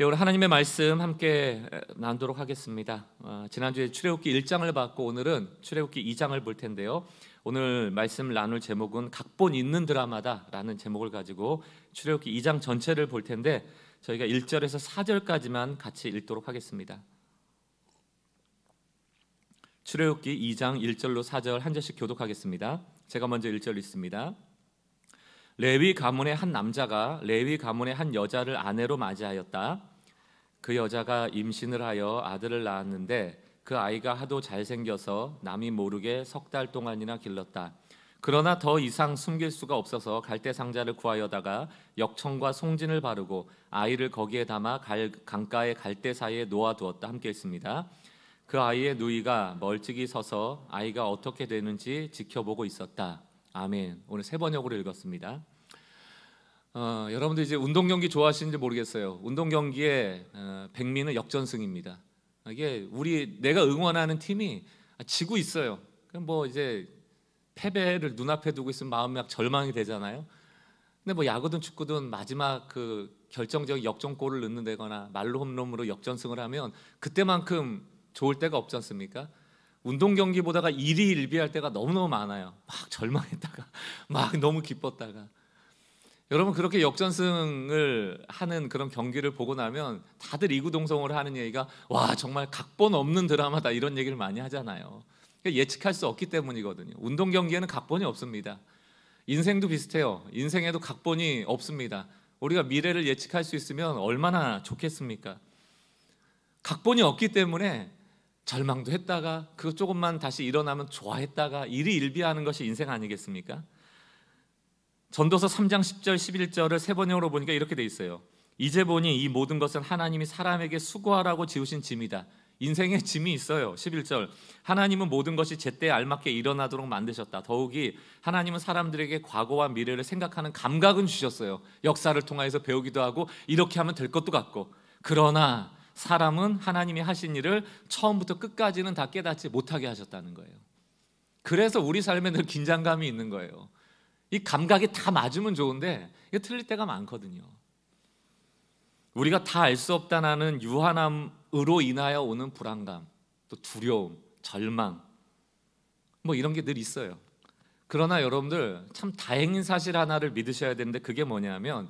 오늘 하나님의 말씀 함께 나누도록 하겠습니다. 어, 지난주에 출애굽기 1장을 봤고 오늘은 출애굽기 2장을 볼 텐데요. 오늘 말씀 나눌 제목은 각본 있는 드라마다라는 제목을 가지고 출애굽기 2장 전체를 볼 텐데 저희가 1절에서 4절까지만 같이 읽도록 하겠습니다. 출애굽기 2장 1절로 4절 한 절씩 교독하겠습니다. 제가 먼저 1절 읽습니다. 레위 가문의 한 남자가 레위 가문의 한 여자를 아내로 맞이하였다. 그 여자가 임신을 하여 아들을 낳았는데 그 아이가 하도 잘생겨서 남이 모르게 석 달 동안이나 길렀다. 그러나 더 이상 숨길 수가 없어서 갈대 상자를 구하여다가 역청과 송진을 바르고 아이를 거기에 담아 갈, 강가의 갈대 사이에 놓아두었다. 함께 했습니다그 아이의 누이가 멀찍이 서서 아이가 어떻게 되는지 지켜보고 있었다. 아멘. 오늘 세 번역으로 읽었습니다. 어, 여러분들 이제 운동 경기 좋아하시는지 모르겠어요. 운동 경기에 어, 백미는 역전승입니다. 이게 우리 내가 응원하는 팀이 지고 있어요. 그럼 뭐 이제 패배를 눈앞에 두고 있으면 마음이 막 절망이 되잖아요. 근데 뭐 야구든 축구든 마지막 그 결정적 역전골을 넣는다거나 말로 홈런으로 역전승을 하면 그때만큼 좋을 때가 없지 않습니까? 운동 경기 보다가 일이 일비할 때가 너무너무 많아요. 막 절망했다가 막 너무 기뻤다가 여러분 그렇게 역전승을 하는 그런 경기를 보고 나면 다들 이구동성으로 하는 얘기가 와 정말 각본 없는 드라마다 이런 얘기를 많이 하잖아요. 그러니까 예측할 수 없기 때문이거든요. 운동 경기에는 각본이 없습니다. 인생도 비슷해요. 인생에도 각본이 없습니다. 우리가 미래를 예측할 수 있으면 얼마나 좋겠습니까? 각본이 없기 때문에 절망도 했다가 그 조금만 다시 일어나면 좋아했다가 일이 일비하는 것이 인생 아니겠습니까? 전도서 3장 10절 11절을 세 번역으로 보니까 이렇게 돼 있어요. 이제 보니 이 모든 것은 하나님이 사람에게 수고하라고 지으신 짐이다. 인생의 짐이 있어요. 11절. 하나님은 모든 것이 제때 알맞게 일어나도록 만드셨다. 더욱이 하나님은 사람들에게 과거와 미래를 생각하는 감각은 주셨어요. 역사를 통하여서 배우기도 하고 이렇게 하면 될 것도 같고. 그러나 사람은 하나님이 하신 일을 처음부터 끝까지는 다 깨닫지 못하게 하셨다는 거예요. 그래서 우리 삶에 늘 긴장감이 있는 거예요. 이 감각이 다 맞으면 좋은데 이게 틀릴 때가 많거든요. 우리가 다 알 수 없다는 유한함으로 인하여 오는 불안감, 또 두려움, 절망 뭐 이런 게 늘 있어요. 그러나 여러분들 참 다행인 사실 하나를 믿으셔야 되는데 그게 뭐냐면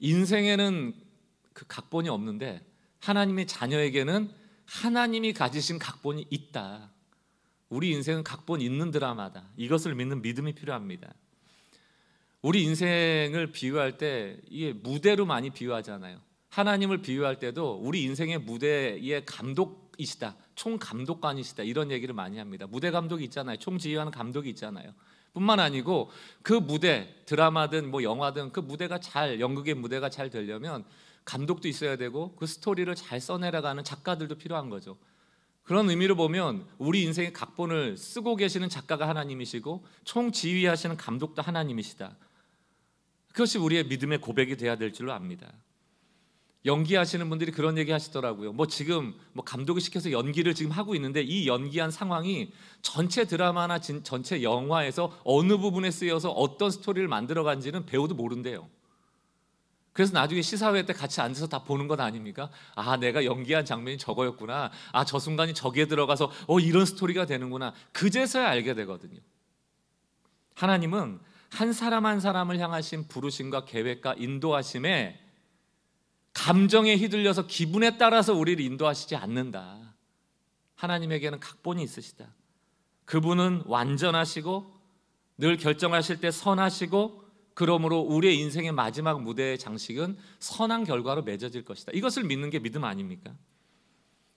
인생에는 그 각본이 없는데 하나님의 자녀에게는 하나님이 가지신 각본이 있다. 우리 인생은 각본 있는 드라마다. 이것을 믿는 믿음이 필요합니다. 우리 인생을 비유할 때 이게 무대로 많이 비유하잖아요. 하나님을 비유할 때도 우리 인생의 무대의 감독이시다. 총 감독관이시다. 이런 얘기를 많이 합니다. 무대 감독이 있잖아요. 총 지휘하는 감독이 있잖아요. 뿐만 아니고 그 무대 드라마든 뭐 영화든 그 무대가 잘 연극의 무대가 잘 되려면 감독도 있어야 되고 그 스토리를 잘 써내려가는 작가들도 필요한 거죠. 그런 의미로 보면 우리 인생의 각본을 쓰고 계시는 작가가 하나님이시고 총 지휘하시는 감독도 하나님이시다. 그것이 우리의 믿음의 고백이 돼야 될 줄로 압니다. 연기하시는 분들이 그런 얘기 하시더라고요. 뭐 지금 뭐 감독이 시켜서 연기를 지금 하고 있는데 이 연기한 상황이 전체 드라마나 진, 전체 영화에서 어느 부분에 쓰여서 어떤 스토리를 만들어 간지는 배우도 모른대요. 그래서 나중에 시사회 때 같이 앉아서 다 보는 것 아닙니까? 아, 내가 연기한 장면이 저거였구나. 아, 저 순간이 저기에 들어가서 어 이런 스토리가 되는구나. 그제서야 알게 되거든요. 하나님은 한 사람 한 사람을 향하신 부르심과 계획과 인도하심에 감정에 휘둘려서 기분에 따라서 우리를 인도하시지 않는다. 하나님에게는 각본이 있으시다. 그분은 완전하시고 늘 결정하실 때 선하시고 그러므로 우리의 인생의 마지막 무대의 장식은 선한 결과로 맺어질 것이다. 이것을 믿는 게 믿음 아닙니까?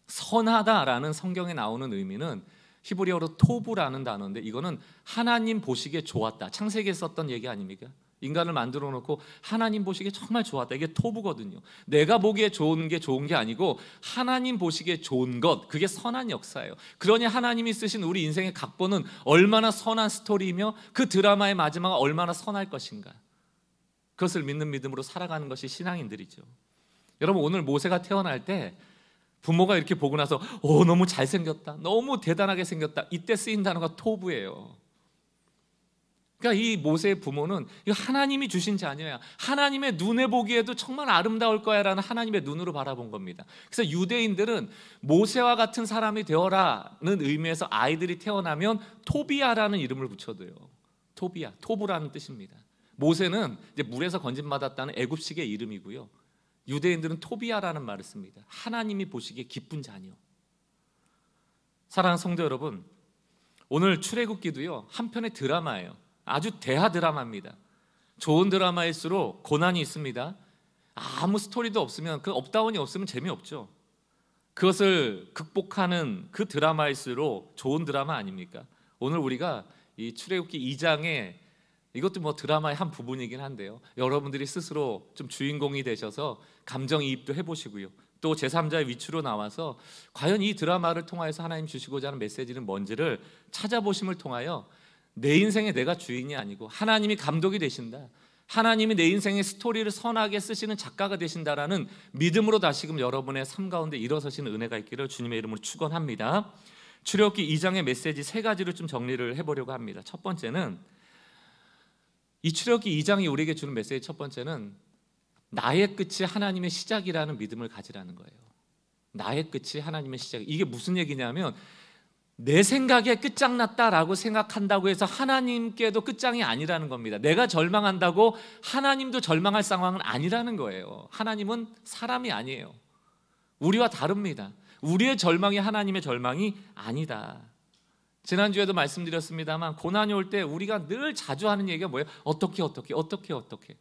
선하다라는 성경에 나오는 의미는 히브리어로 토브라는 단어인데 이거는 하나님 보시기에 좋았다. 창세기에 썼던 얘기 아닙니까? 인간을 만들어 놓고 하나님 보시기에 정말 좋았다. 이게 토부거든요. 내가 보기에 좋은 게 좋은 게 아니고 하나님 보시기에 좋은 것 그게 선한 역사예요. 그러니 하나님이 쓰신 우리 인생의 각본은 얼마나 선한 스토리이며 그 드라마의 마지막은 얼마나 선할 것인가. 그것을 믿는 믿음으로 살아가는 것이 신앙인들이죠. 여러분 오늘 모세가 태어날 때 부모가 이렇게 보고 나서 오 너무 잘생겼다. 너무 대단하게 생겼다. 이때 쓰인 단어가 토부예요. 그러니까 이 모세의 부모는 이 하나님이 주신 자녀야. 하나님의 눈에 보기에도 정말 아름다울 거야라는 하나님의 눈으로 바라본 겁니다. 그래서 유대인들은 모세와 같은 사람이 되어라는 의미에서 아이들이 태어나면 토비아라는 이름을 붙여도요. 토비아, 토부라는 뜻입니다. 모세는 이제 물에서 건진 받았다는 애굽식의 이름이고요. 유대인들은 토비아라는 말을 씁니다. 하나님이 보시기에 기쁜 자녀. 사랑하는 성도 여러분, 오늘 출애굽기도요. 한편의 드라마예요. 아주 대하 드라마입니다. 좋은 드라마일수록 고난이 있습니다. 아무 스토리도 없으면 그 업다운이 없으면 재미없죠. 그것을 극복하는 그 드라마일수록 좋은 드라마 아닙니까? 오늘 우리가 이 출애굽기 2장에 이것도 뭐 드라마의 한 부분이긴 한데요. 여러분들이 스스로 좀 주인공이 되셔서 감정이입도 해보시고요. 또 제3자의 위치로 나와서 과연 이 드라마를 통하여서 하나님 주시고자 하는 메시지는 뭔지를 찾아보심을 통하여 내 인생에 내가 주인이 아니고 하나님이 감독이 되신다. 하나님이 내 인생의 스토리를 선하게 쓰시는 작가가 되신다라는 믿음으로 다시금 여러분의 삶 가운데 일어서시는 은혜가 있기를 주님의 이름으로 축원합니다. 출애굽기 2장의 메시지 세 가지를 좀 정리를 해보려고 합니다. 첫 번째는 이 출애굽기 2장이 우리에게 주는 메시지 첫 번째는 나의 끝이 하나님의 시작이라는 믿음을 가지라는 거예요. 나의 끝이 하나님의 시작. 이게 무슨 얘기냐면 내 생각에 끝장났다라고 생각한다고 해서 하나님께도 끝장이 아니라는 겁니다. 내가 절망한다고 하나님도 절망할 상황은 아니라는 거예요. 하나님은 사람이 아니에요. 우리와 다릅니다. 우리의 절망이 하나님의 절망이 아니다. 지난주에도 말씀드렸습니다만 고난이 올 때 우리가 늘 자주 하는 얘기가 뭐예요? 어떻게 어떻게 어떻게 어떻게.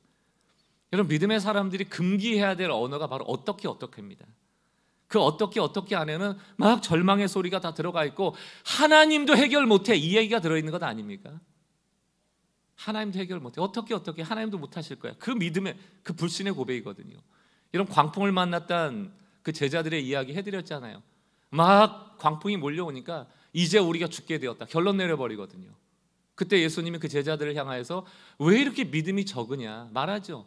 여러분 믿음의 사람들이 금기해야 될 언어가 바로 어떻게 어떻게입니다. 그 어떻게 어떻게 안에는 막 절망의 소리가 다 들어가 있고 하나님도 해결 못해 이 얘기가 들어있는 것 아닙니까? 하나님도 해결 못해 어떻게 어떻게 하나님도 못하실 거야 그 믿음의 그 불신의 고백이거든요 이런 광풍을 만났던 그 제자들의 이야기 해드렸잖아요 막 광풍이 몰려오니까 이제 우리가 죽게 되었다 결론 내려버리거든요 그때 예수님이 그 제자들을 향하여서 왜 이렇게 믿음이 적으냐 말하죠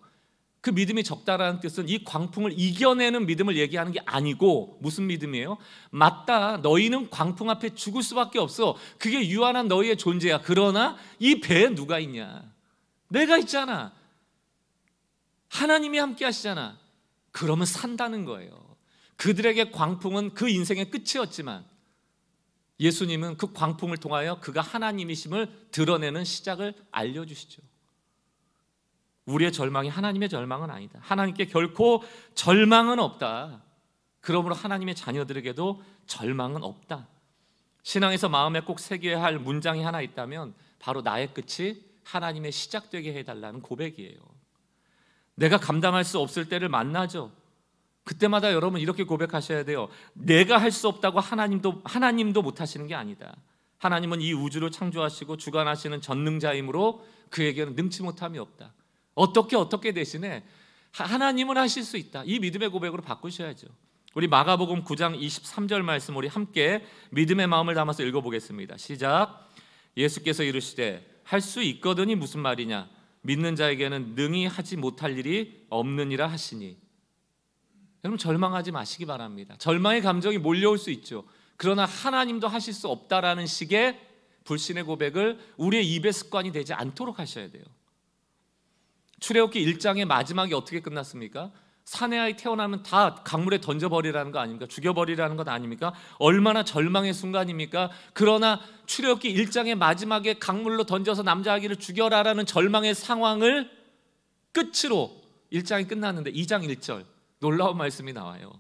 그 믿음이 적다라는 뜻은 이 광풍을 이겨내는 믿음을 얘기하는 게 아니고 무슨 믿음이에요? 맞다. 너희는 광풍 앞에 죽을 수밖에 없어. 그게 유한한 너희의 존재야. 그러나 이 배에 누가 있냐? 내가 있잖아. 하나님이 함께 하시잖아. 그러면 산다는 거예요. 그들에게 광풍은 그 인생의 끝이었지만 예수님은 그 광풍을 통하여 그가 하나님이심을 드러내는 시작을 알려 주시죠. 우리의 절망이 하나님의 절망은 아니다. 하나님께 결코 절망은 없다. 그러므로 하나님의 자녀들에게도 절망은 없다. 신앙에서 마음에 꼭 새겨야 할 문장이 하나 있다면 바로 나의 끝이 하나님의 시작되게 해달라는 고백이에요. 내가 감당할 수 없을 때를 만나죠. 그때마다 여러분 이렇게 고백하셔야 돼요. 내가 할 수 없다고 하나님도 하나님도 못 하시는 게 아니다. 하나님은 이 우주를 창조하시고 주관하시는 전능자이므로 그에게는 능치 못함이 없다. 어떻게 어떻게 대신에 하나님은 하실 수 있다. 이 믿음의 고백으로 바꾸셔야죠. 우리 마가복음 9장 23절 말씀 우리 함께 믿음의 마음을 담아서 읽어보겠습니다. 시작. 예수께서 이르시되 할 수 있거든이 무슨 말이냐? 믿는 자에게는 능히 하지 못할 일이 없느니라 하시니. 여러분 절망하지 마시기 바랍니다. 절망의 감정이 몰려올 수 있죠. 그러나 하나님도 하실 수 없다라는 식의 불신의 고백을 우리의 입의 습관이 되지 않도록 하셔야 돼요. 출애굽기 1장의 마지막이 어떻게 끝났습니까? 산의 아이 태어나면 다 강물에 던져버리라는 거 아닙니까? 죽여버리라는 것 아닙니까? 얼마나 절망의 순간입니까? 그러나 출애굽기 1장의 마지막에 강물로 던져서 남자 아기를 죽여라라는 절망의 상황을 끝으로 1장이 끝났는데 2장 1절 놀라운 말씀이 나와요.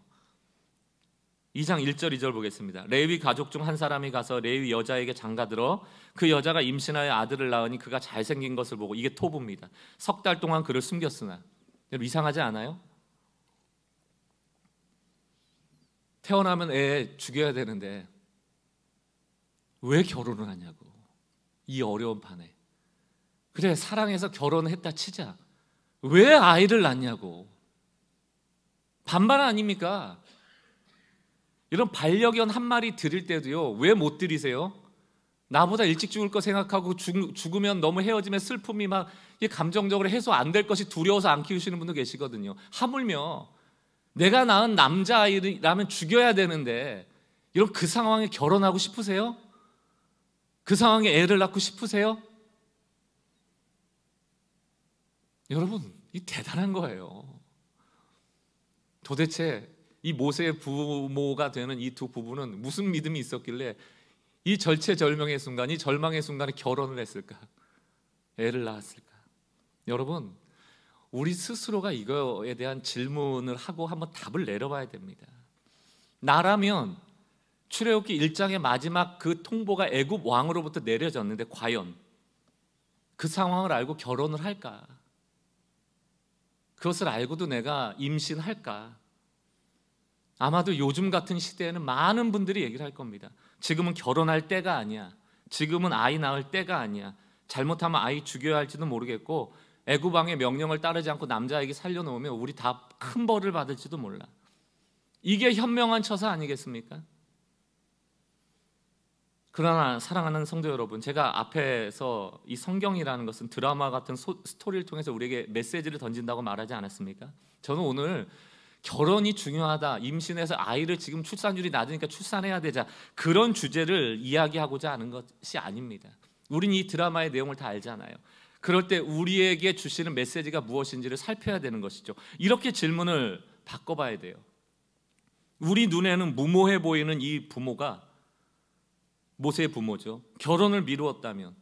2장 1절 2절 보겠습니다. 레위 가족 중 한 사람이 가서 레위 여자에게 장가들어 그 여자가 임신하여 아들을 낳으니 그가 잘생긴 것을 보고 이게 토부입니다. 석 달 동안 그를 숨겼으나 여러분 이상하지 않아요? 태어나면 애 죽여야 되는데 왜 결혼을 하냐고 이 어려운 판에 그래 사랑해서 결혼했다 치자 왜 아이를 낳냐고 반반 아닙니까? 이런 반려견 한 마리 들일 때도요. 왜 못 들이세요? 나보다 일찍 죽을 거 생각하고 죽, 으면 너무 헤어지면 슬픔이 막 감정적으로 해소 안 될 것이 두려워서 안 키우시는 분도 계시거든요. 하물며 내가 낳은 남자아이라면 죽여야 되는데 이런 그 상황에 결혼하고 싶으세요? 그 상황에 애를 낳고 싶으세요? 여러분, 이 대단한 거예요. 도대체 이 모세의 부모가 되는 이 두 부부는 무슨 믿음이 있었길래 이 절체절명의 순간, 이 절망의 순간에 결혼을 했을까? 애를 낳았을까? 여러분, 우리 스스로가 이거에 대한 질문을 하고 한번 답을 내려봐야 됩니다. 나라면 출애굽기 1장의 마지막 그 통보가 애굽 왕으로부터 내려졌는데 과연 그 상황을 알고 결혼을 할까? 그것을 알고도 내가 임신할까? 아마도 요즘 같은 시대에는 많은 분들이 얘기를 할 겁니다. 지금은 결혼할 때가 아니야. 지금은 아이 낳을 때가 아니야. 잘못하면 아이 죽여야 할지도 모르겠고 애구방의 명령을 따르지 않고 남자에게 살려놓으면 우리 다 큰 벌을 받을지도 몰라. 이게 현명한 처사 아니겠습니까? 그러나 사랑하는 성도 여러분, 제가 앞에서 이 성경이라는 것은 드라마 같은 소, 스토리를 통해서 우리에게 메시지를 던진다고 말하지 않았습니까? 저는 오늘 결혼이 중요하다. 임신해서 아이를 지금 출산율이 낮으니까 출산해야 되자. 그런 주제를 이야기하고자 하는 것이 아닙니다. 우린 이 드라마의 내용을 다 알잖아요. 그럴 때 우리에게 주시는 메시지가 무엇인지를 살펴야 되는 것이죠. 이렇게 질문을 바꿔봐야 돼요. 우리 눈에는 무모해 보이는 이 부모가 모세의 부모죠. 결혼을 미루었다면,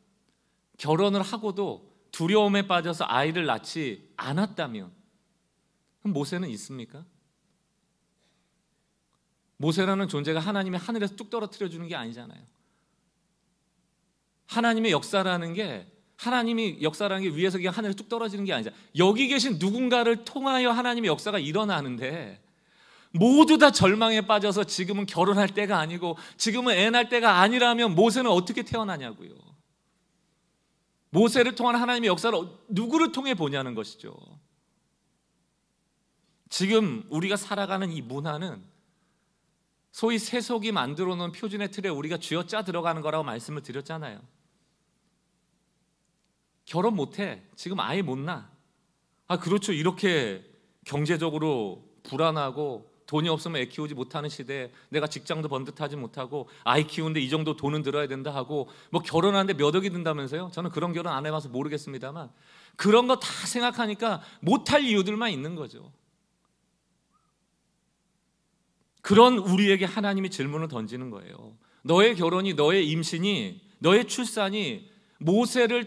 결혼을 하고도 두려움에 빠져서 아이를 낳지 않았다면, 그럼 모세는 있습니까? 모세라는 존재가 하나님의 하늘에서 뚝 떨어뜨려 주는 게 아니잖아요. 하나님의 역사라는 게 하나님이 역사라는 게 위에서 그냥 하늘에 뚝 떨어지는 게아니잖 여기 계신 누군가를 통하여 하나님의 역사가 일어나는데 모두 다 절망에 빠져서 지금은 결혼할 때가 아니고 지금은 애낳 때가 아니라면 모세는 어떻게 태어나냐고요. 모세를 통한 하나님의 역사를 누구를 통해 보냐는 것이죠. 지금 우리가 살아가는 이 문화는 소위 세속이 만들어 놓은 표준의 틀에 우리가 쥐어짜 들어가는 거라고 말씀을 드렸잖아요. 결혼 못해. 지금 아예 못 나. 아, 그렇죠. 이렇게 경제적으로 불안하고 돈이 없으면 애 키우지 못하는 시대에 내가 직장도 번듯하지 못하고 아이 키우는데 이 정도 돈은 들어야 된다 하고 뭐 결혼하는데 몇 억이 든다면서요? 저는 그런 결혼 안 해봐서 모르겠습니다만 그런 거 다 생각하니까 못 할 이유들만 있는 거죠. 그런 우리에게 하나님이 질문을 던지는 거예요. 너의 결혼이 너의 임신이 너의 출산이 모세를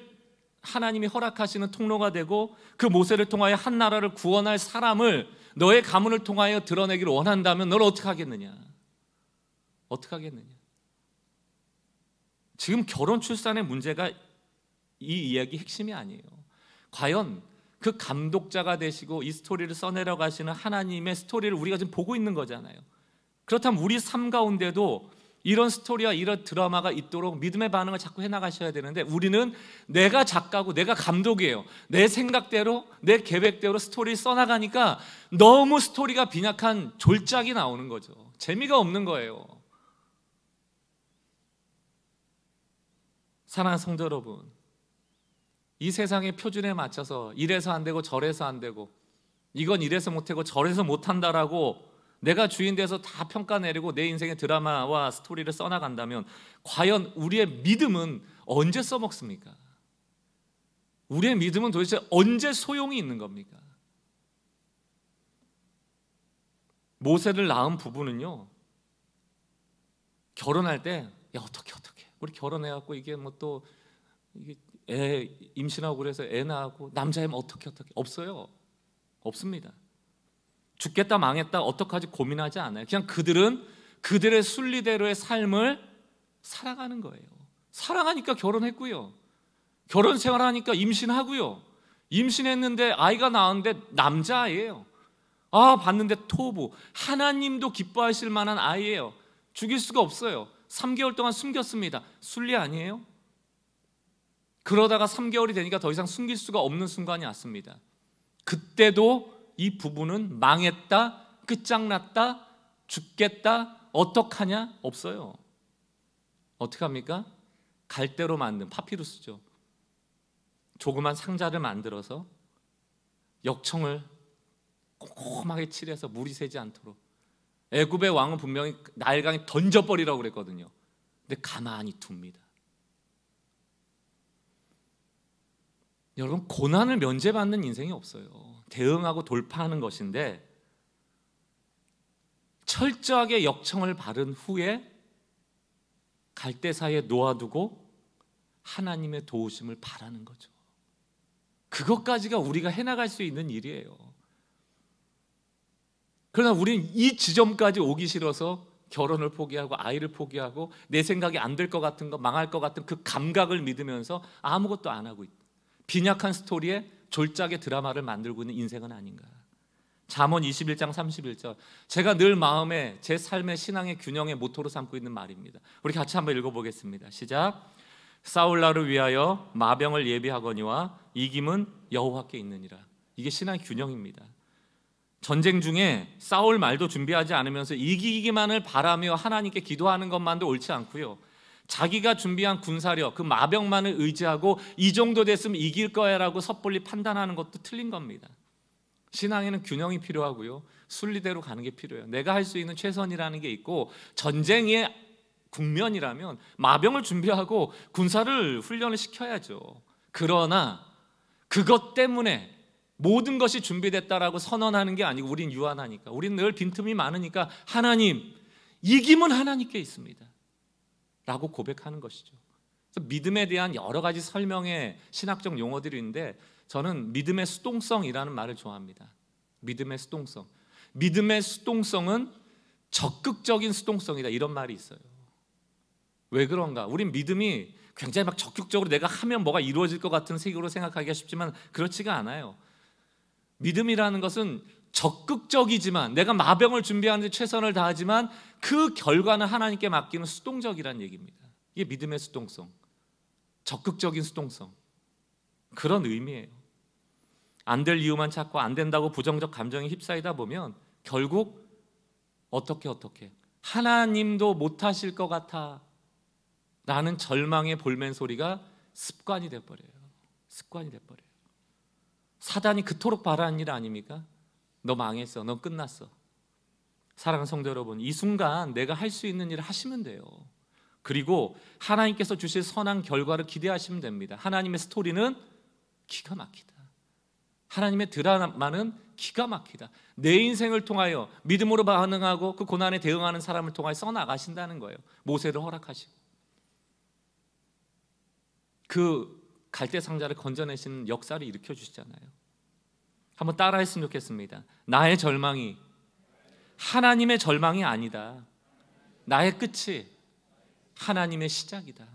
하나님이 허락하시는 통로가 되고 그 모세를 통하여 한 나라를 구원할 사람을 너의 가문을 통하여 드러내기를 원한다면 널 어떻게 하겠느냐? 어떻게 하겠느냐? 지금 결혼 출산의 문제가 이 이야기 핵심이 아니에요. 과연 그 감독자가 되시고 이 스토리를 써내려 가시는 하나님의 스토리를 우리가 지금 보고 있는 거잖아요. 그렇다면 우리 삶 가운데도 이런 스토리와 이런 드라마가 있도록 믿음의 반응을 자꾸 해나가셔야 되는데 우리는 내가 작가고 내가 감독이에요. 내 생각대로 내 계획대로 스토리를 써나가니까 너무 스토리가 빈약한 졸작이 나오는 거죠. 재미가 없는 거예요. 사랑하는 성도 여러분, 이 세상의 표준에 맞춰서 이래서 안 되고 저래서 안 되고 이건 이래서 못하고 저래서 못한다라고 내가 주인 돼서 다 평가 내리고 내 인생의 드라마와 스토리를 써나간다면 과연 우리의 믿음은 언제 써먹습니까? 우리의 믿음은 도대체 언제 소용이 있는 겁니까? 모세를 낳은 부부는요 결혼할 때야 어떻게 어떻게 우리 결혼해 갖고 이게 뭐또애 임신하고 그래서 애 낳고 남자애면 어떻게 어떻게 없어요 없습니다 죽겠다 망했다 어떡하지 고민하지 않아요. 그냥 그들은 그들의 순리대로의 삶을 살아가는 거예요. 사랑하니까 결혼했고요. 결혼 생활하니까 임신하고요. 임신했는데 아이가 나왔는데 남자아이예요. 아, 봤는데 토부. 하나님도 기뻐하실 만한 아이예요. 죽일 수가 없어요. 3개월 동안 숨겼습니다. 순리 아니에요? 그러다가 3개월이 되니까 더 이상 숨길 수가 없는 순간이 왔습니다. 그때도 이 부분은 망했다, 끝장났다, 죽겠다, 어떡하냐? 없어요. 어떻게 합니까? 갈대로 만든 파피루스죠. 조그만 상자를 만들어서 역청을 꼼꼼하게 칠해서 물이 새지 않도록 애굽의 왕은 분명히 나일강에 던져버리라고 그랬거든요. 근데 가만히 둡니다. 여러분 고난을 면제받는 인생이 없어요. 대응하고 돌파하는 것인데 철저하게 역청을 바른 후에 갈대 사이에 놓아두고 하나님의 도우심을 바라는 거죠. 그것까지가 우리가 해나갈 수 있는 일이에요. 그러나 우리는 이 지점까지 오기 싫어서 결혼을 포기하고 아이를 포기하고 내 생각이 안 될 것 같은 거 망할 것 같은 그 감각을 믿으면서 아무것도 안 하고 있다. 빈약한 스토리에 졸작의 드라마를 만들고 있는 인생은 아닌가. 잠언 21장 31절. 제가 늘 마음에 제 삶의 신앙의 균형의 모토로 삼고 있는 말입니다. 우리 같이 한번 읽어 보겠습니다. 시작. 싸울 날을 위하여 마병을 예비하거니와 이김은 여호와께 있느니라. 이게 신앙 균형입니다. 전쟁 중에 싸울 말도 준비하지 않으면서 이기기만을 바라며 하나님께 기도하는 것만도 옳지 않고요. 자기가 준비한 군사력, 그 마병만을 의지하고 이 정도 됐으면 이길 거야라고 섣불리 판단하는 것도 틀린 겁니다. 신앙에는 균형이 필요하고요. 순리대로 가는 게 필요해요. 내가 할 수 있는 최선이라는 게 있고 전쟁의 국면이라면 마병을 준비하고 군사를 훈련을 시켜야죠. 그러나 그것 때문에 모든 것이 준비됐다라고 선언하는 게 아니고 우린 유한하니까 우린 늘 빈틈이 많으니까 하나님 이김은 하나님께 있습니다. 라고 고백하는 것이죠. 믿음에 대한 여러 가지 설명의 신학적 용어들이 있는데 저는 믿음의 수동성이라는 말을 좋아합니다. 믿음의 수동성. 믿음의 수동성은 적극적인 수동성이다 이런 말이 있어요. 왜 그런가? 우린 믿음이 굉장히 막 적극적으로 내가 하면 뭐가 이루어질 것 같은 세계로 생각하기가 쉽지만 그렇지가 않아요. 믿음이라는 것은 적극적이지만 내가 마병을 준비하는 데 최선을 다하지만 그 결과는 하나님께 맡기는 수동적이라는 얘기입니다. 이게 믿음의 수동성. 적극적인 수동성. 그런 의미예요. 안 될 이유만 찾고 안 된다고 부정적 감정에 휩싸이다 보면 결국 어떻게 어떻게 하나님도 못 하실 것 같아. 라는 절망의 볼멘 소리가 습관이 돼 버려요. 습관이 돼 버려요. 사단이 그토록 바라는 일 아닙니까? 너 망했어. 너 끝났어. 사랑하는 성도 여러분, 이 순간 내가 할 수 있는 일을 하시면 돼요. 그리고 하나님께서 주실 선한 결과를 기대하시면 됩니다. 하나님의 스토리는 기가 막히다. 하나님의 드라마는 기가 막히다. 내 인생을 통하여 믿음으로 반응하고 그 고난에 대응하는 사람을 통하여 써 나가신다는 거예요. 모세를 허락하시고 그 갈대 상자를 건져내시는 역사를 일으켜 주시잖아요. 한번 따라했으면 좋겠습니다. 나의 절망이 하나님의 절망이 아니다. 나의 끝이 하나님의 시작이다.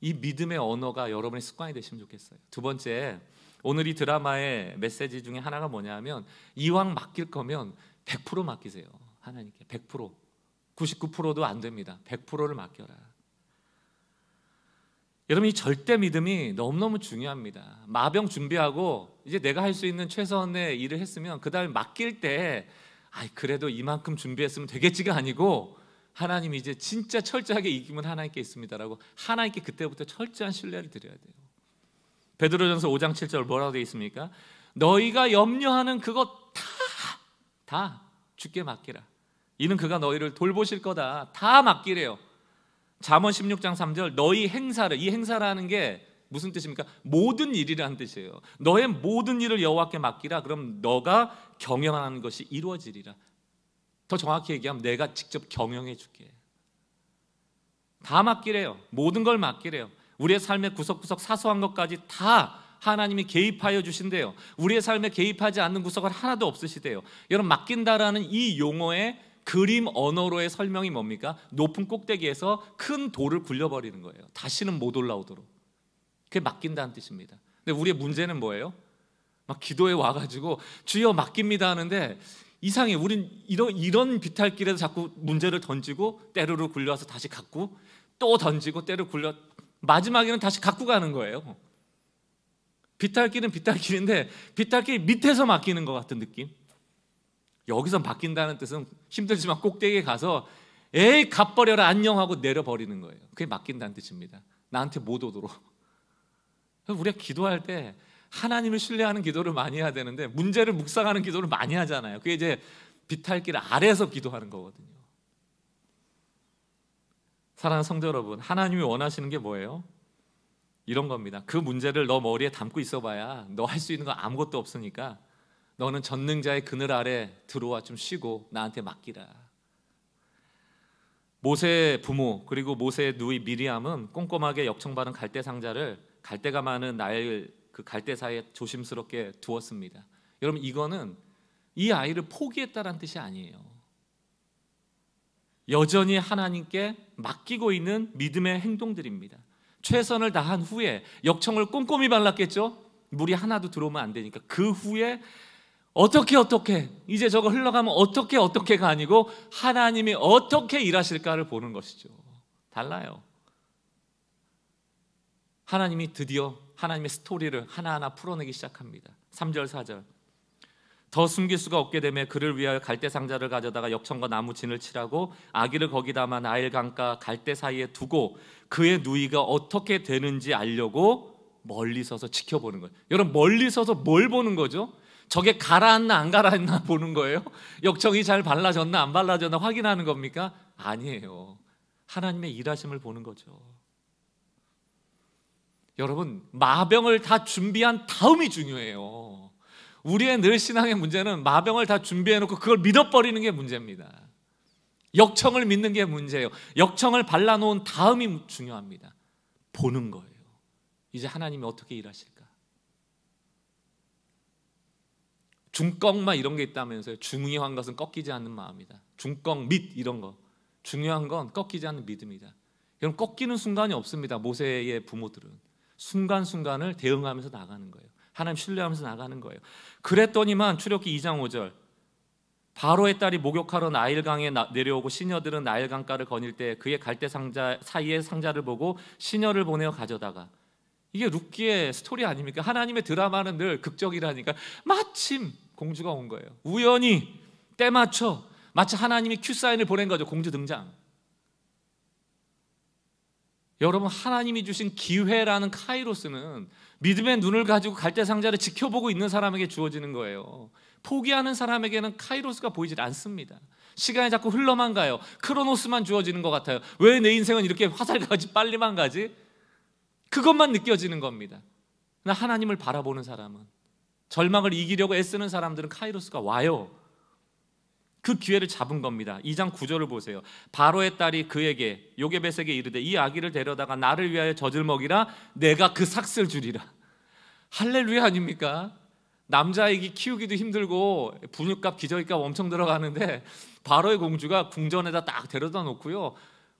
이 믿음의 언어가 여러분의 습관이 되시면 좋겠어요. 두 번째, 오늘 이 드라마의 메시지 중에 하나가 뭐냐면 이왕 맡길 거면 100% 맡기세요. 하나님께 100%. 99%도 안 됩니다. 100%를 맡겨라. 여러분 이 절대 믿음이 너무너무 중요합니다. 마병 준비하고 이제 내가 할 수 있는 최선의 일을 했으면 그다음에 맡길 때 아이 그래도 이만큼 준비했으면 되겠지가 아니고 하나님 이제 이 진짜 철저하게 이기면 하나님께 있습니다라고 하나님께 그때부터 철저한 신뢰를 드려야 돼요. 베드로전서 5장 7절 뭐라고 돼 있습니까? 너희가 염려하는 그것 다다 주께 맡기라. 이는 그가 너희를 돌보실 거다. 다 맡기래요. 잠언 16장 3절 너희 행사를 이 행사라는 게 무슨 뜻입니까? 모든 일이라는 뜻이에요. 너의 모든 일을 여호와께 맡기라. 그럼 너가 경영하는 것이 이루어지리라. 더 정확히 얘기하면 내가 직접 경영해 줄게. 다 맡기래요. 모든 걸 맡기래요. 우리의 삶의 구석구석 사소한 것까지 다 하나님이 개입하여 주신대요. 우리의 삶에 개입하지 않는 구석은 하나도 없으시대요. 여러분 맡긴다라는 이 용어의 그림 언어로의 설명이 뭡니까? 높은 꼭대기에서 큰 돌을 굴려버리는 거예요. 다시는 못 올라오도록. 그게 맡긴다는 뜻입니다. 근데 우리의 문제는 뭐예요? 막 기도에 와가지고 주여 맡깁니다 하는데 이상해. 우린 이런 이런 비탈길에서 자꾸 문제를 던지고 때로를 굴려서 와 다시 갖고 또 던지고 때로 굴려 마지막에는 다시 갖고 가는 거예요. 비탈길은 비탈길인데 비탈길 밑에서 맡기는 것 같은 느낌. 여기선 바뀐다는 뜻은 힘들지만 꼭대기에 가서 에이 갚버려라 안녕하고 내려버리는 거예요. 그게 바뀐다는 뜻입니다. 나한테 못 오도록. 우리가 기도할 때 하나님을 신뢰하는 기도를 많이 해야 되는데 문제를 묵상하는 기도를 많이 하잖아요. 그게 이제 비탈길 아래서 기도하는 거거든요. 사랑하는 성도 여러분, 하나님이 원하시는 게 뭐예요? 이런 겁니다. 그 문제를 너 머리에 담고 있어봐야 너 할 수 있는 거 아무것도 없으니까 너는 전능자의 그늘 아래 들어와 좀 쉬고 나한테 맡기라. 모세의 부모 그리고 모세의 누이 미리암은 꼼꼼하게 역청받은 갈대 상자를 갈대가 많은 나그 갈대 사이에 조심스럽게 두었습니다. 여러분 이거는 이 아이를 포기했다는 뜻이 아니에요. 여전히 하나님께 맡기고 있는 믿음의 행동들입니다. 최선을 다한 후에 역청을 꼼꼼히 발랐겠죠. 물이 하나도 들어오면 안 되니까 그 후에 어떻게 어떻게 이제 저거 흘러가면 어떻게 어떻게가 아니고 하나님이 어떻게 일하실까를 보는 것이죠. 달라요. 하나님이 드디어 하나님의 스토리를 하나하나 풀어내기 시작합니다. 3절 4절. 더 숨길 수가 없게 되매 그를 위하여 갈대 상자를 가져다가 역청과 나무 진을 칠하고 아기를 거기 담아 나일 강가 갈대 사이에 두고 그의 누이가 어떻게 되는지 알려고 멀리 서서 지켜보는 거예요. 여러분 멀리 서서 뭘 보는 거죠? 저게 가라앉나 안 가라앉나 보는 거예요? 역청이 잘 발라졌나 안 발라졌나 확인하는 겁니까? 아니에요. 하나님의 일하심을 보는 거죠. 여러분, 마병을 다 준비한 다음이 중요해요. 우리의 늘 신앙의 문제는 마병을 다 준비해놓고 그걸 믿어버리는 게 문제입니다. 역청을 믿는 게 문제예요. 역청을 발라놓은 다음이 중요합니다. 보는 거예요. 이제 하나님이 어떻게 일하실까? 중꺾만 이런 게 있다면서요. 중요한 것은 꺾이지 않는 마음이다. 중꺾 및 이런 거. 중요한 건 꺾이지 않는 믿음이다. 그럼 꺾이는 순간이 없습니다. 모세의 부모들은 순간순간을 대응하면서 나가는 거예요. 하나님 신뢰하면서 나가는 거예요. 그랬더니만 출애굽기 2장 5절 바로의 딸이 목욕하러 나일강에 내려오고 시녀들은 나일강가를 거닐 때 그의 갈대 상자 사이에 상자를 보고 시녀를 보내어 가져다가 이게 룻기의 스토리 아닙니까? 하나님의 드라마는 늘 극적이라니까 마침 공주가 온 거예요. 우연히 때 맞춰 마치 하나님이 큐 사인을 보낸 거죠. 공주 등장. 여러분 하나님이 주신 기회라는 카이로스는 믿음의 눈을 가지고 갈대 상자를 지켜보고 있는 사람에게 주어지는 거예요. 포기하는 사람에게는 카이로스가 보이질 않습니다. 시간이 자꾸 흘러만 가요. 크로노스만 주어지는 것 같아요. 왜 내 인생은 이렇게 화살같이 빨리만 가지? 그것만 느껴지는 겁니다. 나 하나님을 바라보는 사람은 절망을 이기려고 애쓰는 사람들은 카이로스가 와요. 그 기회를 잡은 겁니다. 2장 9절을 보세요. 바로의 딸이 그에게 요게벳에게 이르되 이 아기를 데려다가 나를 위하여 젖을 먹이라 내가 그 삭슬 줄이라 할렐루야 아닙니까? 남자아기 키우기도 힘들고 분유값 기저귀값 엄청 들어가는데 바로의 공주가 궁전에다 딱 데려다 놓고요.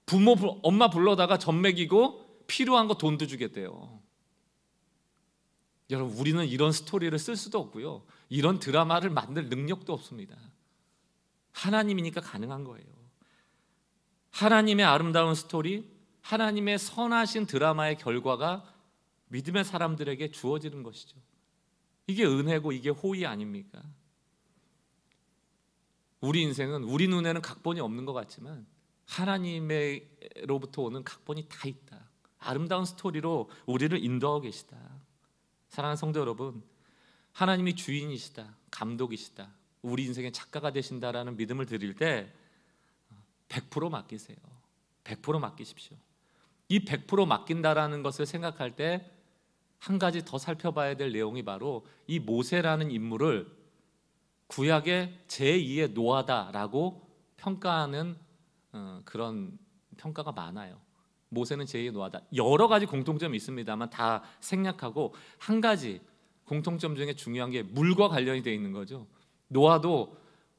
부모 엄마 불러다가 젖 먹이고 필요한 거 돈도 주겠대요. 여러분 우리는 이런 스토리를 쓸 수도 없고요. 이런 드라마를 만들 능력도 없습니다. 하나님이니까 가능한 거예요. 하나님의 아름다운 스토리, 하나님의 선하신 드라마의 결과가 믿음의 사람들에게 주어지는 것이죠. 이게 은혜고 이게 호의 아닙니까? 우리 인생은 우리 눈에는 각본이 없는 것 같지만 하나님의로부터 오는 각본이 다 있다. 아름다운 스토리로 우리를 인도하고 계시다. 사랑하는 성도 여러분, 하나님이 주인이시다, 감독이시다, 우리 인생의 작가가 되신다라는 믿음을 드릴 때 100% 맡기세요. 100% 맡기십시오. 이 100% 맡긴다라는 것을 생각할 때 한 가지 더 살펴봐야 될 내용이 바로 이 모세라는 인물을 구약의 제2의 노아다라고 평가하는 어, 그런 평가가 많아요. 모세는 제의 노아다 여러 가지 공통점이 있습니다만 다 생략하고 한 가지 공통점 중에 중요한 게 물과 관련이 되어 있는 거죠. 노아도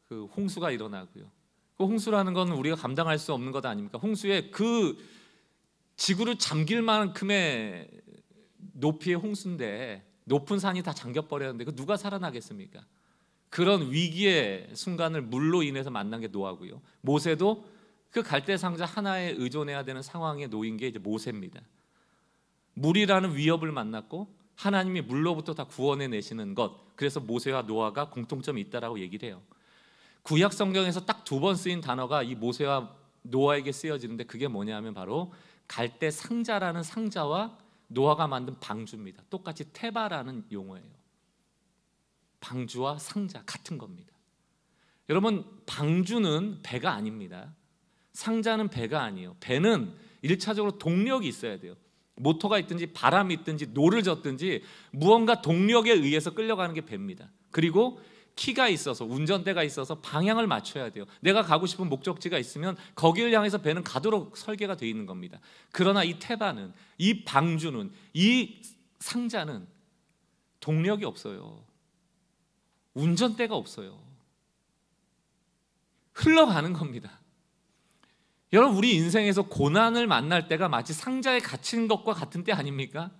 그 홍수가 일어나고요. 그 홍수라는 건 우리가 감당할 수 없는 것 아닙니까? 홍수에 그 지구를 잠길 만큼의 높이의 홍수인데 높은 산이 다 잠겨 버렸는데 그 누가 살아나겠습니까? 그런 위기의 순간을 물로 인해서 만난 게 노아고요. 모세도 그 갈대 상자 하나에 의존해야 되는 상황에 놓인 게 이제 모세입니다. 물이라는 위협을 만났고 하나님이 물로부터 다 구원해 내시는 것. 그래서 모세와 노아가 공통점이 있다라고 얘기를 해요. 구약 성경에서 딱 두 번 쓰인 단어가 이 모세와 노아에게 쓰여지는데 그게 뭐냐면 바로 갈대 상자라는 상자와 노아가 만든 방주입니다. 똑같이 테바라는 용어예요. 방주와 상자 같은 겁니다. 여러분 방주는 배가 아닙니다. 상자는 배가 아니에요. 배는 일차적으로 동력이 있어야 돼요. 모터가 있든지 바람이 있든지 노를 젓든지 무언가 동력에 의해서 끌려가는 게 배입니다. 그리고 키가 있어서 운전대가 있어서 방향을 맞춰야 돼요. 내가 가고 싶은 목적지가 있으면 거기를 향해서 배는 가도록 설계가 되어 있는 겁니다. 그러나 이 태반은 이 방주는 이 상자는 동력이 없어요. 운전대가 없어요. 흘러가는 겁니다. 여러분 우리 인생에서 고난을 만날 때가 마치 상자에 갇힌 것과 같은 때 아닙니까?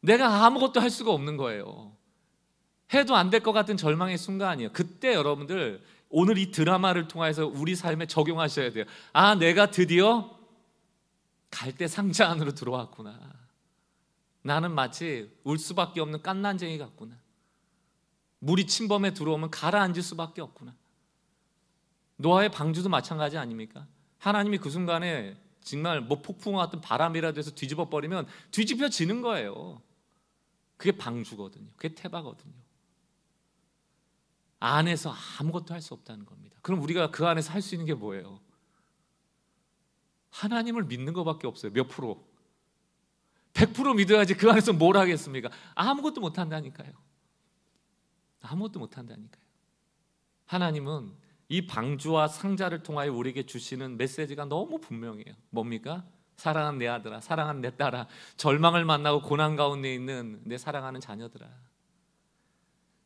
내가 아무것도 할 수가 없는 거예요. 해도 안 될 것 같은 절망의 순간이에요. 그때 여러분들 오늘 이 드라마를 통해서 우리 삶에 적용하셔야 돼요. 아, 내가 드디어 갈때 상자 안으로 들어왔구나. 나는 마치 울 수밖에 없는 깐난쟁이 같구나. 물이 침범에 들어오면 가라앉을 수밖에 없구나. 노아의 방주도 마찬가지 아닙니까? 하나님이 그 순간에 정말 뭐 폭풍과 같은 바람이라도 해서 뒤집어 버리면 뒤집혀지는 거예요. 그게 방주거든요. 그게 태바거든요. 안에서 아무것도 할 수 없다는 겁니다. 그럼 우리가 그 안에서 할 수 있는 게 뭐예요? 하나님을 믿는 것밖에 없어요. 몇 프로? 100% 믿어야지 그 안에서 뭘 하겠습니까? 아무것도 못 한다니까요. 아무것도 못 한다니까요. 하나님은 이 방주와 상자를 통하여 우리에게 주시는 메시지가 너무 분명해요. 뭡니까? 사랑한 내 아들아, 사랑한 내 딸아, 절망을 만나고 고난 가운데 있는 내 사랑하는 자녀들아.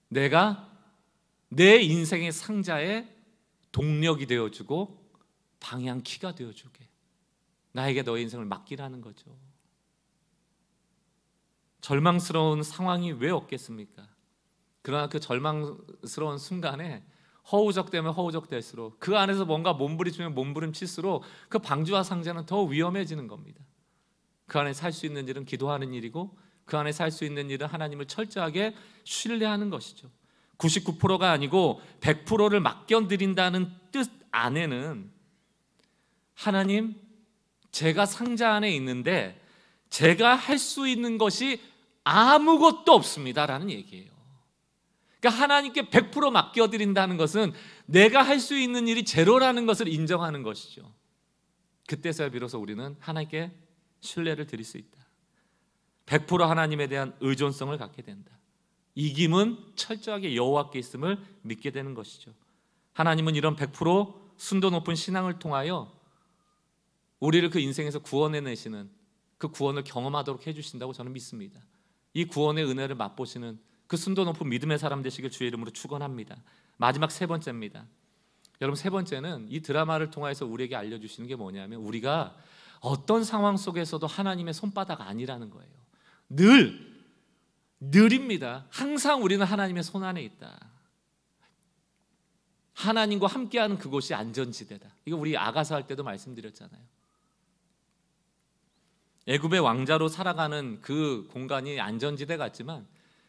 내가 내 인생의 상자에 동력이 되어 주고 방향키가 되어 주게. 나에게 너의 인생을 맡기라는 거죠. 절망스러운 상황이 왜 없겠습니까? 그러나 그 절망스러운 순간에 허우적되면 허우적될수록 그 안에서 뭔가 몸부림치면 몸부림칠수록 그 방주와 상자는 더 위험해지는 겁니다. 그 안에 살 수 있는 일은 기도하는 일이고 그 안에 살 수 있는 일은 하나님을 철저하게 신뢰하는 것이죠. 99%가 아니고 100%를 맡겨드린다는 뜻 안에는 하나님 제가 상자 안에 있는데 제가 할 수 있는 것이 아무것도 없습니다라는 얘기예요. 그러니까 하나님께 100% 맡겨드린다는 것은 내가 할 수 있는 일이 제로라는 것을 인정하는 것이죠. 그때서야 비로소 우리는 하나님께 신뢰를 드릴 수 있다. 100% 하나님에 대한 의존성을 갖게 된다. 이김은 철저하게 여호와께 있음을 믿게 되는 것이죠. 하나님은 이런 100% 순도 높은 신앙을 통하여 우리를 그 인생에서 구원해내시는 그 구원을 경험하도록 해주신다고 저는 믿습니다. 이 구원의 은혜를 맛보시는 그 순도 높은 믿음의 사람 되시길 주의 이름으로 축원합니다. 마지막 세 번째입니다. 여러분 세 번째는 이 드라마를 통해서 우리에게 알려주시는 게 뭐냐면 우리가 어떤 상황 속에서도 하나님의 손바닥 아니라는 거예요. 늘 늘입니다. 항상 우리는 하나님의 손 안에 있다. 하나님과 함께하는 그곳이 안전지대다. 이거 우리 아가사할 때도 말씀드렸잖아요. 애굽의 왕자로 살아가는 그 공간이 안전지대 같지만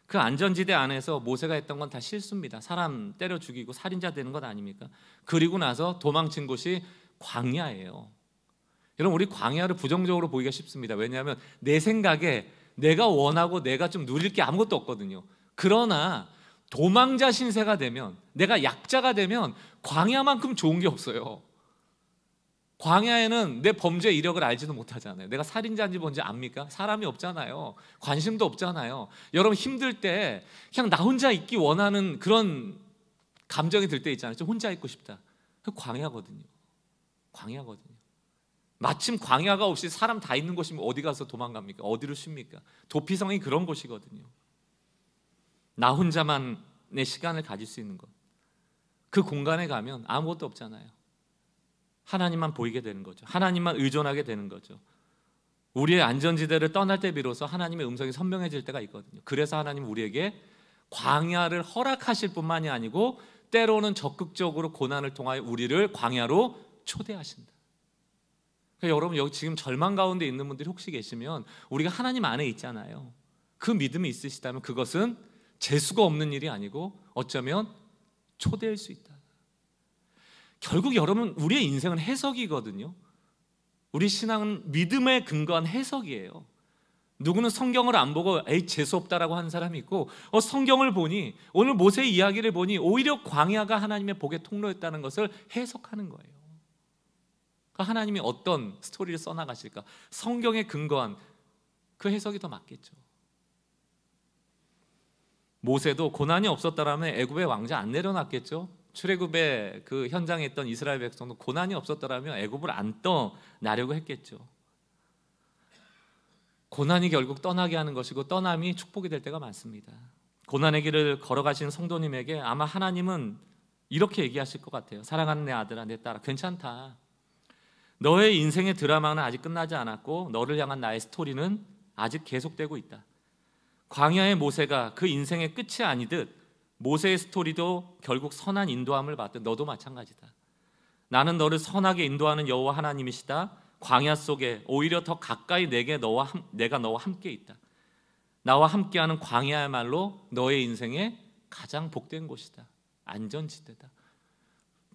그 안전지대 안에서 모세가 했던 건 다 실수입니다. 사람 때려 죽이고 살인자 되는 것 아닙니까? 그리고 나서 도망친 곳이 광야예요. 여러분 우리 광야를 부정적으로 보기가 쉽습니다. 왜냐하면 내 생각에 내가 원하고 내가 좀 누릴 게 아무것도 없거든요. 그러나 도망자 신세가 되면 내가 약자가 되면 광야만큼 좋은 게 없어요. 광야에는 내 범죄 이력을 알지도 못하잖아요. 내가 살인자인지 뭔지 압니까? 사람이 없잖아요. 관심도 없잖아요. 여러분 힘들 때 그냥 나 혼자 있기 원하는 그런 감정이 들 때 있잖아요. 좀 혼자 있고 싶다. 그 광야거든요. 광야거든요. 마침 광야가 없이 사람 다 있는 곳이면 어디 가서 도망갑니까? 어디로 쉽니까? 도피성이 그런 곳이거든요. 나 혼자만 내 시간을 가질 수 있는 것. 그 공간에 가면 아무것도 없잖아요. 하나님만 보이게 되는 거죠. 하나님만 의존하게 되는 거죠. 우리의 안전지대를 떠날 때 비로소 하나님의 음성이 선명해질 때가 있거든요. 그래서 하나님 우리에게 광야를 허락하실 뿐만이 아니고 때로는 적극적으로 고난을 통하여 우리를 광야로 초대하신다. 그러니까 여러분 여기 지금 절망 가운데 있는 분들이 혹시 계시면 우리가 하나님 안에 있잖아요. 그 믿음이 있으시다면 그것은 재수가 없는 일이 아니고 어쩌면 초대할수 있다. 결국 여러분 우리의 인생은 해석이거든요. 우리 신앙은 믿음에 근거한 해석이에요. 누구는 성경을 안 보고 에이 재수 없다라고 하는 사람이 있고 어 성경을 보니 오늘 모세의 이야기를 보니 오히려 광야가 하나님의 복의 통로였다는 것을 해석하는 거예요. 그러니까 하나님이 어떤 스토리를 써 나가실까? 성경에 근거한 그 해석이 더 맞겠죠. 모세도 고난이 없었다라면 애굽의 왕자 안 내려놨겠죠. 출애굽의 그 현장에 있던 이스라엘 백성도 고난이 없었더라면 애굽을 안 떠나려고 했겠죠. 고난이 결국 떠나게 하는 것이고 떠남이 축복이 될 때가 많습니다. 고난의 길을 걸어가신 성도님에게 아마 하나님은 이렇게 얘기하실 것 같아요. 사랑하는 내 아들아, 내 딸아, 괜찮다. 너의 인생의 드라마는 아직 끝나지 않았고 너를 향한 나의 스토리는 아직 계속되고 있다. 광야의 모세가 그 인생의 끝이 아니듯 모세의 스토리도 결국 선한 인도함을 받던 너도 마찬가지다. 나는 너를 선하게 인도하는 여호와 하나님이시다. 광야 속에 오히려 더 가까이 내게 너와 함, 내가 너와 함께 있다. 나와 함께하는 광야야말로 너의 인생의 가장 복된 곳이다. 안전지대다.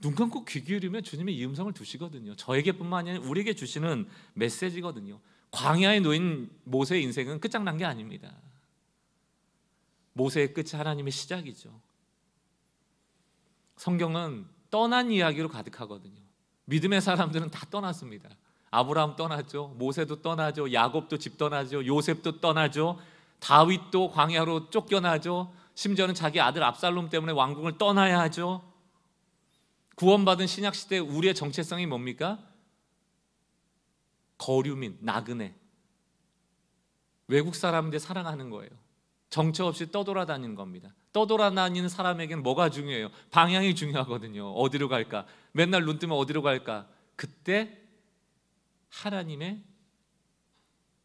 눈 감고 귀 기울이면 주님의 이 음성을 두시거든요. 저에게뿐만 아니라 우리에게 주시는 메시지거든요. 광야에 놓인 모세의 인생은 끝장난 게 아닙니다. 모세의 끝이 하나님의 시작이죠. 성경은 떠난 이야기로 가득하거든요. 믿음의 사람들은 다 떠났습니다. 아브라함 떠나죠. 모세도 떠나죠. 야곱도 집 떠나죠. 요셉도 떠나죠. 다윗도 광야로 쫓겨나죠. 심지어는 자기 아들 압살롬 때문에 왕궁을 떠나야 하죠. 구원받은 신약 시대 우리의 정체성이 뭡니까? 거류민, 나그네. 외국 사람들 사랑하는 거예요. 정처 없이 떠돌아다니는 겁니다. 떠돌아다니는 사람에게는 뭐가 중요해요? 방향이 중요하거든요. 어디로 갈까? 맨날 눈 뜨면 어디로 갈까? 그때 하나님의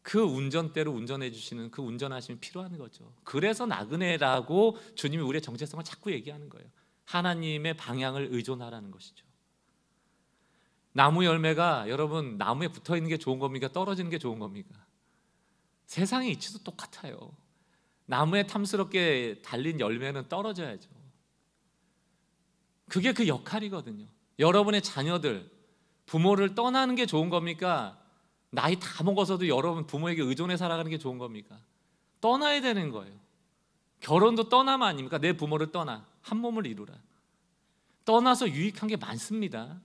그 운전대로 운전해 주시는 그 운전하심이 필요한 거죠. 그래서 나그네라고 주님이 우리의 정체성을 자꾸 얘기하는 거예요. 하나님의 방향을 의존하라는 것이죠. 나무 열매가 여러분 나무에 붙어 있는 게 좋은 겁니까? 떨어지는 게 좋은 겁니까? 세상의 이치도 똑같아요. 나무에 탐스럽게 달린 열매는 떨어져야죠. 그게 그 역할이거든요. 여러분의 자녀들 부모를 떠나는 게 좋은 겁니까? 나이 다 먹어서도 여러분 부모에게 의존해 살아가는 게 좋은 겁니까? 떠나야 되는 거예요. 결혼도 떠나면 아닙니까? 내 부모를 떠나 한 몸을 이루라. 떠나서 유익한 게 많습니다.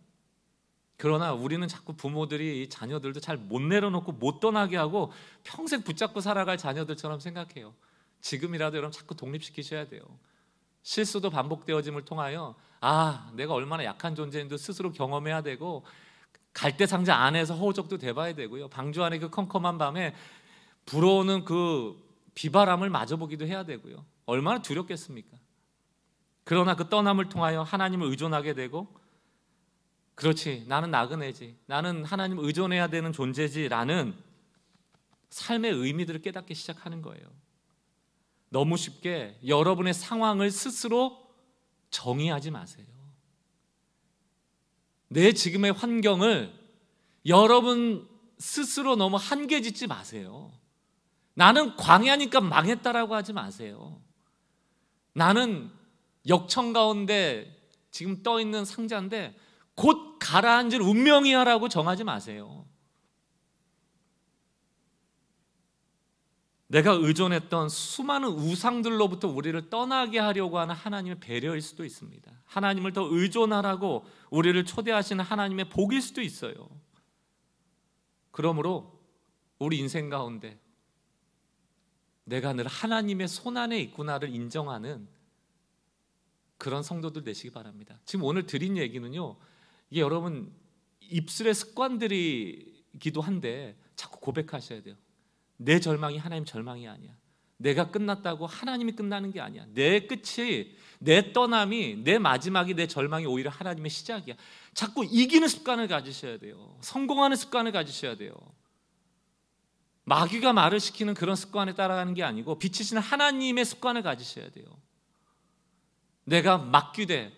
그러나 우리는 자꾸 부모들이 자녀들도 잘 못 내려놓고 못 떠나게 하고 평생 붙잡고 살아갈 자녀들처럼 생각해요. 지금이라도 여러분 자꾸 독립시키셔야 돼요. 실수도 반복되어짐을 통하여 아 내가 얼마나 약한 존재인지 스스로 경험해야 되고 갈대 상자 안에서 허우적도 돼봐야 되고요. 방주 안에 그 컴컴한 밤에 불어오는 그 비바람을 마주보기도 해야 되고요. 얼마나 두렵겠습니까? 그러나 그 떠남을 통하여 하나님을 의존하게 되고 그렇지 나는 나그네지 나는 하나님 의존해야 되는 존재지라는 삶의 의미들을 깨닫기 시작하는 거예요. 너무 쉽게 여러분의 상황을 스스로 정의하지 마세요. 내 지금의 환경을 여러분 스스로 너무 한계 짓지 마세요. 나는 광야니까 망했다라고 하지 마세요. 나는 역청 가운데 지금 떠 있는 상자인데 곧 가라앉을 운명이야라고 정하지 마세요. 내가 의존했던 수많은 우상들로부터 우리를 떠나게 하려고 하는 하나님의 배려일 수도 있습니다. 하나님을 더 의존하라고 우리를 초대하시는 하나님의 복일 수도 있어요. 그러므로 우리 인생 가운데 내가 늘 하나님의 손안에 있구나를 인정하는 그런 성도들 되시기 바랍니다. 지금 오늘 드린 얘기는요. 이게 여러분 입술의 습관들이기도 한데 자꾸 고백하셔야 돼요. 내 절망이 하나님 절망이 아니야. 내가 끝났다고 하나님이 끝나는 게 아니야. 내 끝이 내 떠남이 내 마지막이 내 절망이 오히려 하나님의 시작이야. 자꾸 이기는 습관을 가지셔야 돼요. 성공하는 습관을 가지셔야 돼요. 마귀가 말을 시키는 그런 습관에 따라가는 게 아니고 비치시는 하나님의 습관을 가지셔야 돼요. 내가 막귀되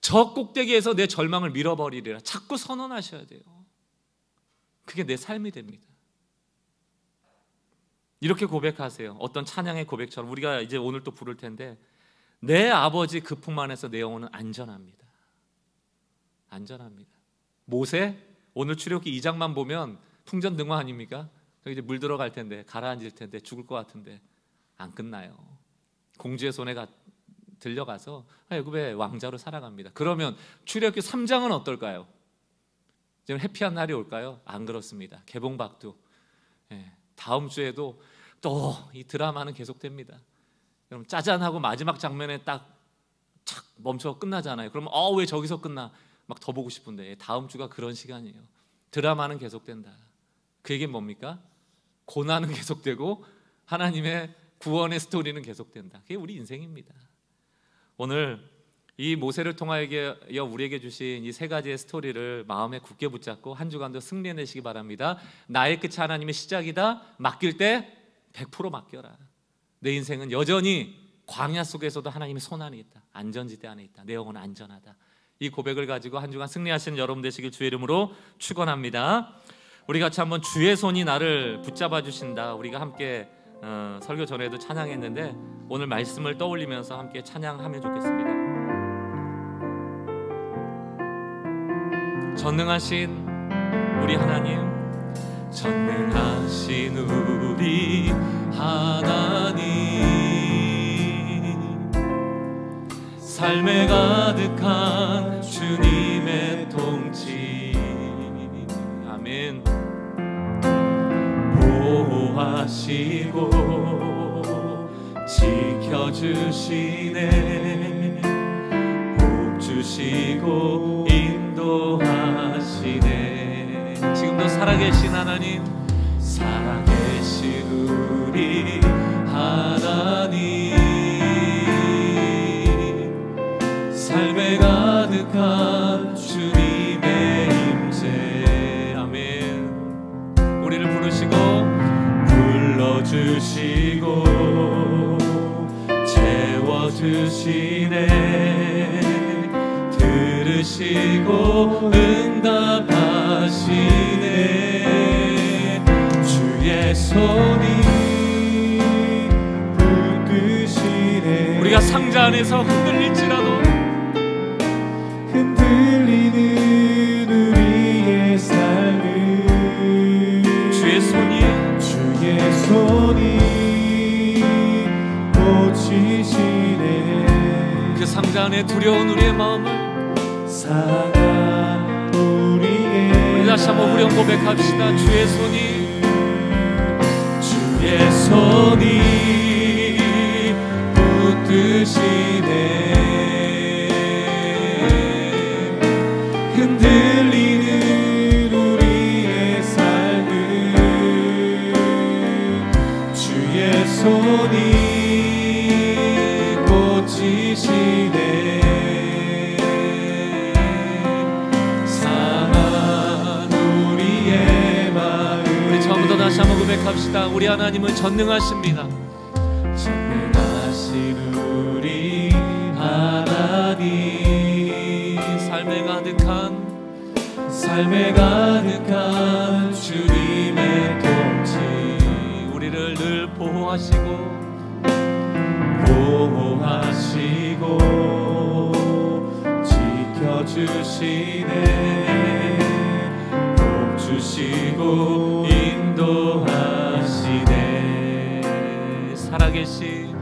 저 꼭대기에서 내 절망을 밀어버리리라 자꾸 선언하셔야 돼요. 그게 내 삶이 됩니다. 이렇게 고백하세요. 어떤 찬양의 고백처럼 우리가 이제 오늘 또 부를 텐데 내 아버지 그 품 안에서 내 영혼은 안전합니다. 안전합니다. 모세 오늘 출애굽기 2장만 보면 풍전 등화 아닙니까? 저 이제 물 들어갈 텐데 가라앉을 텐데 죽을 것 같은데 안 끝나요. 공주의 손에 가, 들려가서 애굽의 왕자로 살아갑니다. 그러면 출애굽기 3장은 어떨까요? 지금 해피한 날이 올까요? 안 그렇습니다. 개봉박두. 예. 다음 주에도 또 이 드라마는 계속됩니다. 그럼 짜잔하고 마지막 장면에 딱착 멈춰 끝나잖아요. 그러면 어왜 저기서 끝나? 막 더 보고 싶은데 예, 다음 주가 그런 시간이에요. 드라마는 계속된다. 그게 뭡니까? 고난은 계속되고 하나님의 구원의 스토리는 계속된다. 그게 우리 인생입니다. 오늘 이 모세를 통하여 우리에게 주신 이 세 가지의 스토리를 마음에 굳게 붙잡고 한 주간도 승리해내시기 바랍니다. 나의 끝이 하나님의 시작이다. 맡길 때 100% 맡겨라. 내 인생은 여전히 광야 속에서도 하나님의 손 안에 있다. 안전지대 안에 있다. 내 영혼은 안전하다. 이 고백을 가지고 한 주간 승리하시는 여러분 되시길 주의 이름으로 축원합니다. 우리 같이 한번 주의 손이 나를 붙잡아 주신다. 우리가 함께 어, 설교 전에도 찬양했는데 오늘 말씀을 떠올리면서 함께 찬양하면 좋겠습니다. 전능하신 우리 하나님 전능하신 우리 하나님 삶에 가득한 주님의 통치 아멘 보호하시고 지켜주시네 복주시고 기도하시네 지금도 살아계신 하나님 살아계신 우리 하나님 삶에 가득한 땅에서 흔들릴지라도 흔들리는 우리의 삶을 주의 손이 주의 손이 고치시네 그 상자 에 두려운 우리의 마음을 상한 우리의 우리 다시 한번 후렴 고백합시다 주의 손이 주의 손이 주끄시네 흔들리는 우리의 삶을 주의 손이 고치시네 우리 전부 다 다시 한번 고시다 우리 하나님은 전능하십니다. 하신 우리 하나님 삶에 가득한 삶에 가득한 주님의 통치 우리를 늘 보호하시고 보호하시고 지켜주시네 복 주시고 인도하시네 살아계신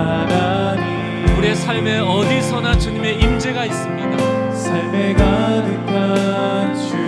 하나님 우리의 삶에 어디서나 주님의 임재가 있습니다 삶에 가득한 주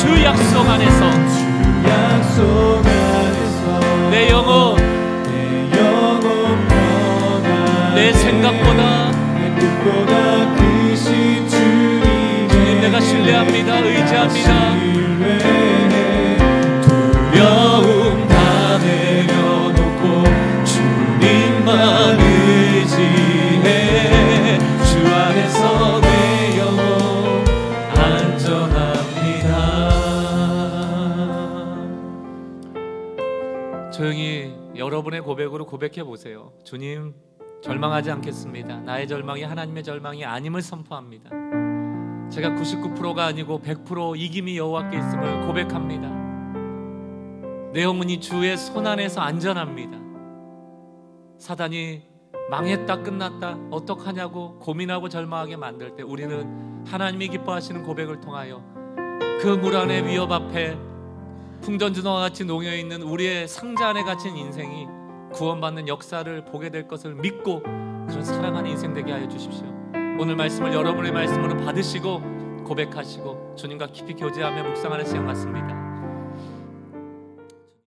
주 약속 안에서 주 약속 안에서 내 영혼 내 영혼 변화내 생각보다 내 뜻보다 크신 주님 내가 신뢰합니다 의지합니다 신앙의 고백으로 고백해 보세요. 주님, 절망하지 않겠습니다. 나의 절망이 하나님의 절망이 아님을 선포합니다. 제가 99%가 아니고 100% 이김이 여호와께 있음을 고백합니다. 내 영혼이 주의 손 안에서 안전합니다. 사단이 망했다 끝났다 어떡하냐고 고민하고 절망하게 만들 때 우리는 하나님이 기뻐하시는 고백을 통하여 그물란의 위협 앞에 풍전주너와 같이 농여 있는 우리의 상자 안에 갇힌 인생이 구원받는 역사를 보게 될 것을 믿고 그런 사랑하는 인생 되게 하여 주십시오. 오늘 말씀을 여러분의 말씀으로 받으시고 고백하시고 주님과 깊이 교제하며 묵상하는 시간 같습니다.